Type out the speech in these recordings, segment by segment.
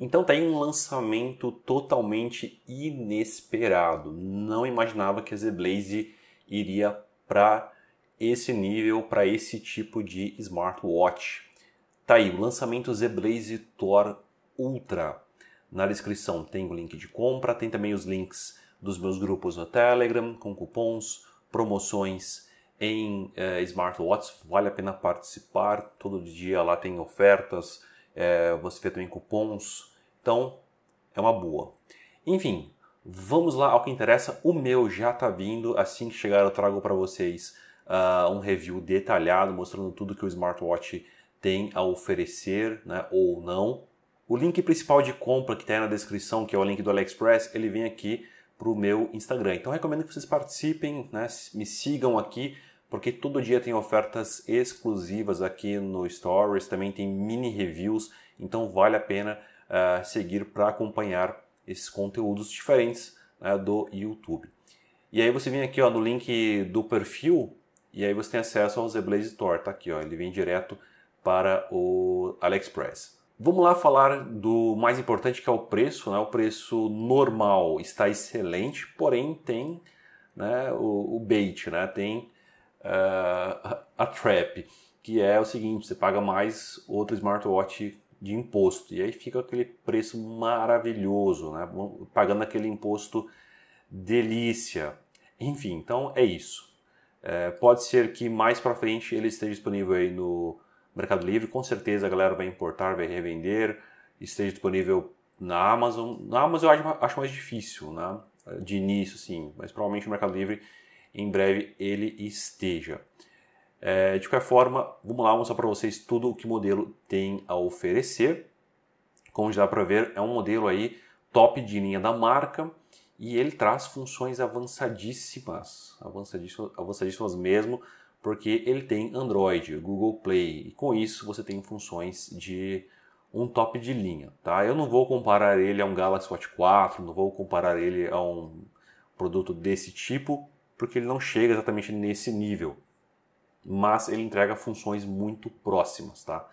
Então tá aí um lançamento totalmente inesperado. Não imaginava que a z iria para esse nível, para esse tipo de smartwatch. Tá aí o lançamento z Thor Tor Ultra. Na descrição tem o link de compra, tem também os links dos meus grupos no Telegram com cupons, promoções em eh, smartwatches. Vale a pena participar. Todo dia lá tem ofertas, eh, você vê também cupons então, é uma boa. Enfim, vamos lá ao que interessa. O meu já está vindo. Assim que chegar, eu trago para vocês uh, um review detalhado mostrando tudo que o smartwatch tem a oferecer, né, ou não. O link principal de compra que está aí na descrição, que é o link do AliExpress, ele vem aqui para o meu Instagram. Então recomendo que vocês participem, né, me sigam aqui, porque todo dia tem ofertas exclusivas aqui no Stories, também tem mini reviews, então vale a pena uh, seguir para acompanhar esses conteúdos diferentes né, do YouTube. E aí você vem aqui ó, no link do perfil e aí você tem acesso ao ZBlaze Store, tá aqui, ó, ele vem direto para o AliExpress. Vamos lá falar do mais importante que é o preço, né? O preço normal está excelente, porém tem né, o, o bait, né? Tem uh, a trap, que é o seguinte, você paga mais outro smartwatch de imposto. E aí fica aquele preço maravilhoso, né? pagando aquele imposto delícia. Enfim, então é isso. É, pode ser que mais para frente ele esteja disponível aí no Mercado Livre, com certeza a galera vai importar, vai revender, esteja disponível na Amazon. Na Amazon eu acho, mais difícil, né? de início sim, mas provavelmente no Mercado Livre em breve ele esteja. É, de qualquer forma, vamos lá, vou mostrar para vocês tudo o que o modelo tem a oferecer. Como já dá para ver, é um modelo aí top de linha da marca e ele traz funções avançadíssimas, avançadíssimas, avançadíssimas mesmo, porque ele tem Android, Google Play e com isso você tem funções de um top de linha, tá? Eu não vou comparar ele a um Galaxy Watch 4, não vou comparar ele a um produto desse tipo, porque ele não chega exatamente nesse nível mas ele entrega funções muito próximas, tá?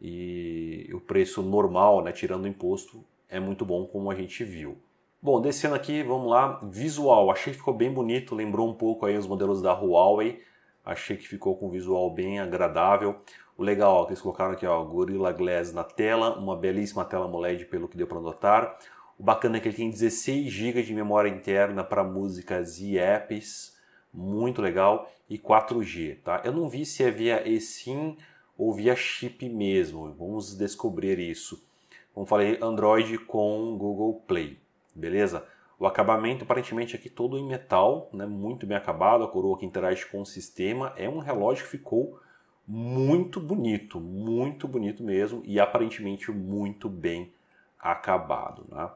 E o preço normal, né, tirando o imposto, é muito bom como a gente viu. Bom, descendo aqui, vamos lá, visual, achei que ficou bem bonito, lembrou um pouco aí os modelos da Huawei, achei que ficou com um visual bem agradável. O legal que eles colocaram aqui, ó, Gorilla Glass na tela, uma belíssima tela AMOLED pelo que deu para notar. O bacana é que ele tem 16 GB de memória interna para músicas e apps muito legal, e 4G, tá? Eu não vi se é via eSIM ou via chip mesmo, vamos descobrir isso. Como falei, Android com Google Play, beleza? O acabamento aparentemente aqui todo em metal, né? muito bem acabado, a coroa que interage com o sistema, é um relógio que ficou muito bonito, muito bonito mesmo e aparentemente muito bem acabado. Né?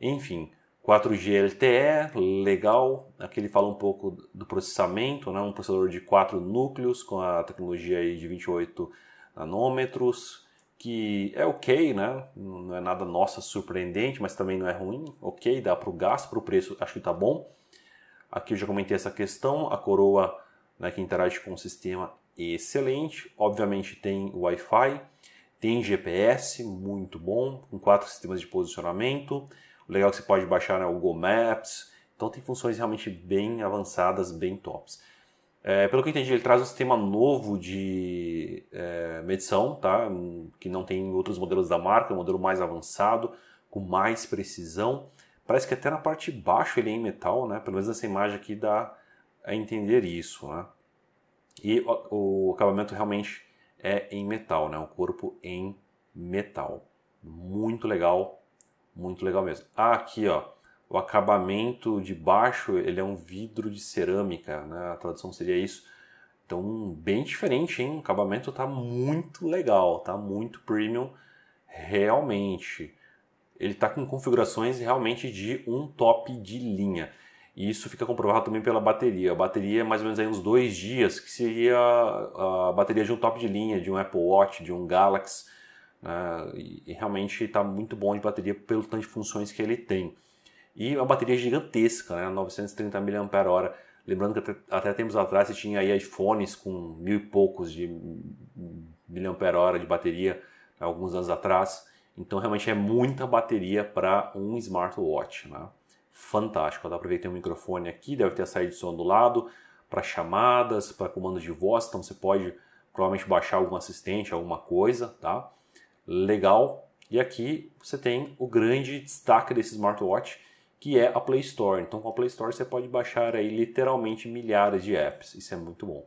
Enfim, 4G LTE, legal. Aqui ele fala um pouco do processamento, né? um processador de 4 núcleos com a tecnologia aí de 28 nanômetros, que é ok, né? não é nada nossa surpreendente, mas também não é ruim. Ok, dá para o gasto, para o preço, acho que está bom. Aqui eu já comentei essa questão, a coroa né, que interage com o sistema excelente. Obviamente tem Wi-Fi, tem GPS, muito bom, com quatro sistemas de posicionamento legal é que você pode baixar né, o Google Maps. Então tem funções realmente bem avançadas, bem tops. É, pelo que eu entendi, ele traz um sistema novo de é, medição, tá? que não tem outros modelos da marca, é um modelo mais avançado, com mais precisão. Parece que até na parte de baixo ele é em metal, né? pelo menos nessa imagem aqui dá a entender isso. Né? E o, o acabamento realmente é em metal, né? o corpo em metal. Muito legal, muito legal mesmo. Ah, aqui, ó. O acabamento de baixo, ele é um vidro de cerâmica, né? A tradução seria isso. Então, bem diferente, hein? O acabamento tá muito legal, tá muito premium realmente. Ele tá com configurações realmente de um top de linha. E isso fica comprovado também pela bateria. A bateria é mais ou menos aí uns dois dias, que seria a bateria de um top de linha, de um Apple Watch, de um Galaxy né? e realmente está muito bom de bateria pelo tanto de funções que ele tem. E é uma bateria gigantesca, né? 930 mAh. Lembrando que até, tempos atrás você tinha aí iPhones com mil e poucos de mAh de bateria, né? alguns anos atrás. Então realmente é muita bateria para um smartwatch, né? Fantástico. Eu aproveitei o microfone aqui, deve ter a saída de som do lado para chamadas, para comandos de voz, então você pode provavelmente baixar algum assistente, alguma coisa, tá? legal. E aqui você tem o grande destaque desse smartwatch, que é a Play Store. Então, com a Play Store você pode baixar aí literalmente milhares de apps. Isso é muito bom.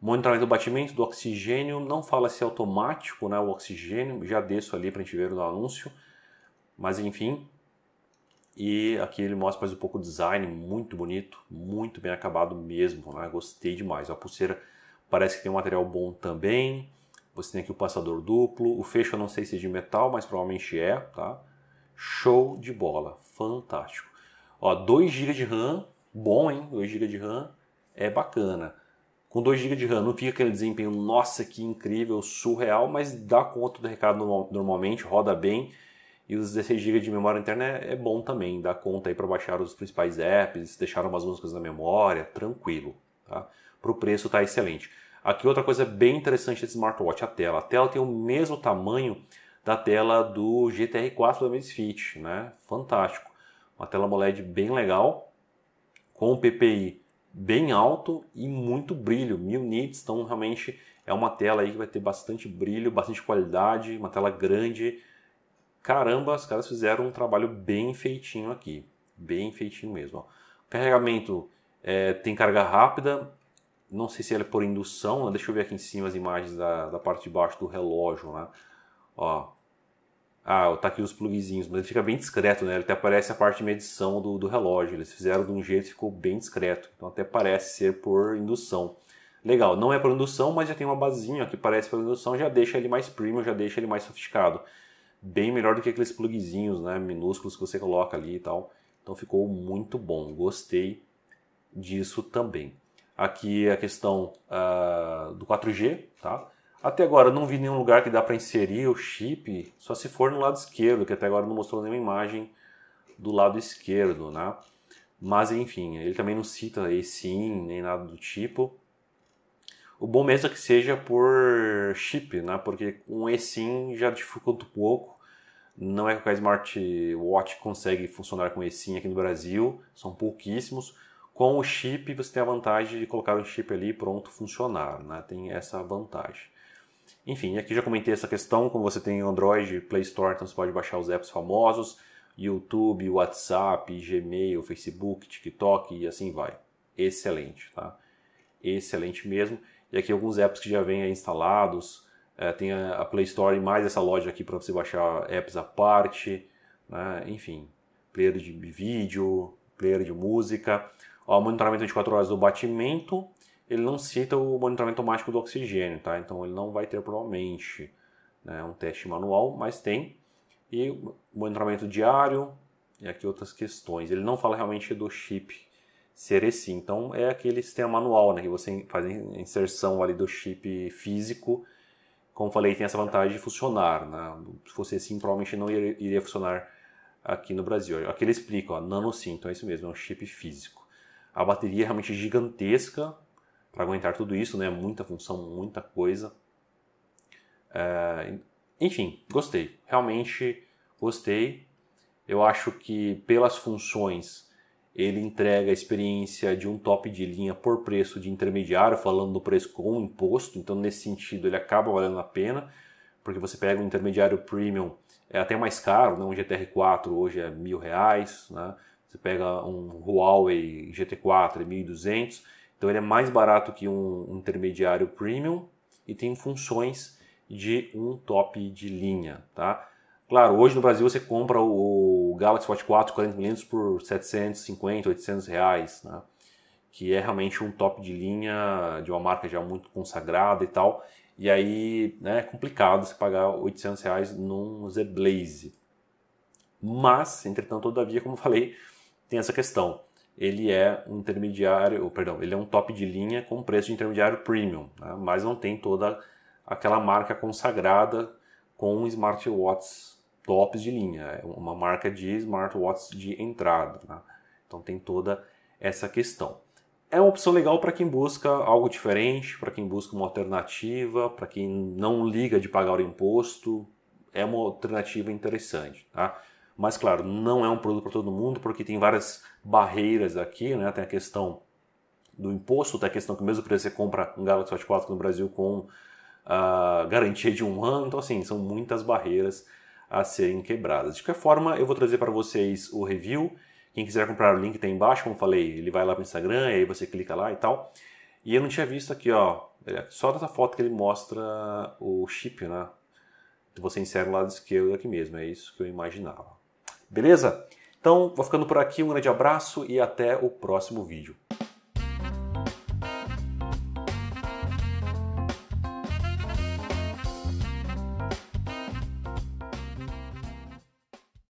Monitoramento do batimento, do oxigênio, não fala se é automático, né? O oxigênio, já desço ali para a gente ver no anúncio. Mas enfim. E aqui ele mostra mais um pouco o design, muito bonito, muito bem acabado mesmo, né? Gostei demais. A pulseira parece que tem um material bom também. Você tem aqui o passador duplo, o fecho eu não sei se é de metal, mas provavelmente é, tá? Show de bola, fantástico. Ó, 2 GB de RAM, bom, hein? 2 GB de RAM é bacana. Com 2 GB de RAM não fica aquele desempenho, nossa, que incrível, surreal, mas dá conta do recado normalmente, roda bem. E os 16 GB de memória interna é, é, bom também, dá conta aí para baixar os principais apps, deixar umas músicas na memória, tranquilo, tá? Para o preço tá excelente. Aqui outra coisa bem interessante desse smartwatch, a tela. A tela tem o mesmo tamanho da tela do GTR4 da Misfit, né? Fantástico. Uma tela AMOLED bem legal, com o PPI bem alto e muito brilho, 1000 nits, então realmente é uma tela aí que vai ter bastante brilho, bastante qualidade, uma tela grande. Caramba, os caras fizeram um trabalho bem feitinho aqui, bem feitinho mesmo. Ó. Carregamento é, tem carga rápida, não sei se é por indução, né? deixa eu ver aqui em cima as imagens da, da parte de baixo do relógio, né? Ó. Ah, tá aqui os pluguezinhos, mas ele fica bem discreto, né? Ele até aparece a parte de medição do, do relógio. Eles fizeram de um jeito que ficou bem discreto. Então até parece ser por indução. Legal, não é por indução, mas já tem uma basezinha que parece por indução, já deixa ele mais premium, já deixa ele mais sofisticado. Bem melhor do que aqueles pluguezinhos, né? Minúsculos que você coloca ali e tal. Então ficou muito bom, gostei disso também aqui a questão uh, do 4G, tá? Até agora eu não vi nenhum lugar que dá para inserir o chip, só se for no lado esquerdo, que até agora não mostrou nenhuma imagem do lado esquerdo, né? Mas enfim, ele também não cita aí sim, nem nada do tipo. O bom mesmo é que seja por chip, né? Porque com eSIM já dificulta um pouco. Não é que qualquer smartwatch consegue funcionar com eSIM aqui no Brasil, são pouquíssimos com o chip, você tem a vantagem de colocar um chip ali pronto, funcionar. Né? Tem essa vantagem. Enfim, aqui já comentei essa questão, como você tem Android, Play Store, então você pode baixar os apps famosos, YouTube, WhatsApp, Gmail, Facebook, TikTok e assim vai. Excelente, tá? Excelente mesmo. E aqui alguns apps que já vêm instalados, é, tem a Play Store e mais essa loja aqui para você baixar apps à parte, né? enfim, player de vídeo, player de música. O monitoramento 24 horas do batimento, ele não cita o monitoramento automático do oxigênio, tá? Então ele não vai ter provavelmente né, um teste manual, mas tem. E monitoramento diário, e aqui outras questões. Ele não fala realmente do chip Cereci, então é aquele sistema manual, né? Que você faz a inserção ali do chip físico. Como falei, tem essa vantagem de funcionar, né? Se fosse assim, provavelmente não iria funcionar aqui no Brasil. Aqui ele explica, ó, nano sim, então é isso mesmo, é um chip físico. A bateria é realmente gigantesca para aguentar tudo isso, né? Muita função, muita coisa. É, enfim, gostei. Realmente gostei. Eu acho que pelas funções ele entrega a experiência de um top de linha por preço de intermediário, falando do preço com imposto. Então, nesse sentido, ele acaba valendo a pena, porque você pega um intermediário premium, é até mais caro, né? um GTR4 hoje é mil reais, né? Você pega um Huawei GT4 1200, então ele é mais barato que um intermediário premium e tem funções de um top de linha, tá? Claro, hoje no Brasil você compra o Galaxy Watch 4 40 por 750, 800 reais, né? que é realmente um top de linha de uma marca já muito consagrada e tal. E aí né, é complicado você pagar 800 reais num Z Blaze. Mas, entretanto, todavia, como eu falei, tem essa questão. Ele é um intermediário, perdão, ele é um top de linha com preço de intermediário premium, né? mas não tem toda aquela marca consagrada com smartwatches tops de linha, é uma marca de smartwatches de entrada. Né? Então tem toda essa questão. É uma opção legal para quem busca algo diferente, para quem busca uma alternativa, para quem não liga de pagar o imposto, é uma alternativa interessante. Tá? Mas, claro, não é um produto para todo mundo, porque tem várias barreiras aqui, né? Tem a questão do imposto, tem a questão que mesmo preço você compra um Galaxy Watch 4 no Brasil com a ah, garantia de um ano. Então, assim, são muitas barreiras a serem quebradas. De qualquer forma, eu vou trazer para vocês o review. Quem quiser comprar o link tem tá embaixo, como falei, ele vai lá para o Instagram, aí você clica lá e tal. E eu não tinha visto aqui, ó, é só dessa foto que ele mostra o chip, né? Você insere o lado esquerdo aqui mesmo, é isso que eu imaginava. Beleza? Então, vou ficando por aqui. Um grande abraço e até o próximo vídeo.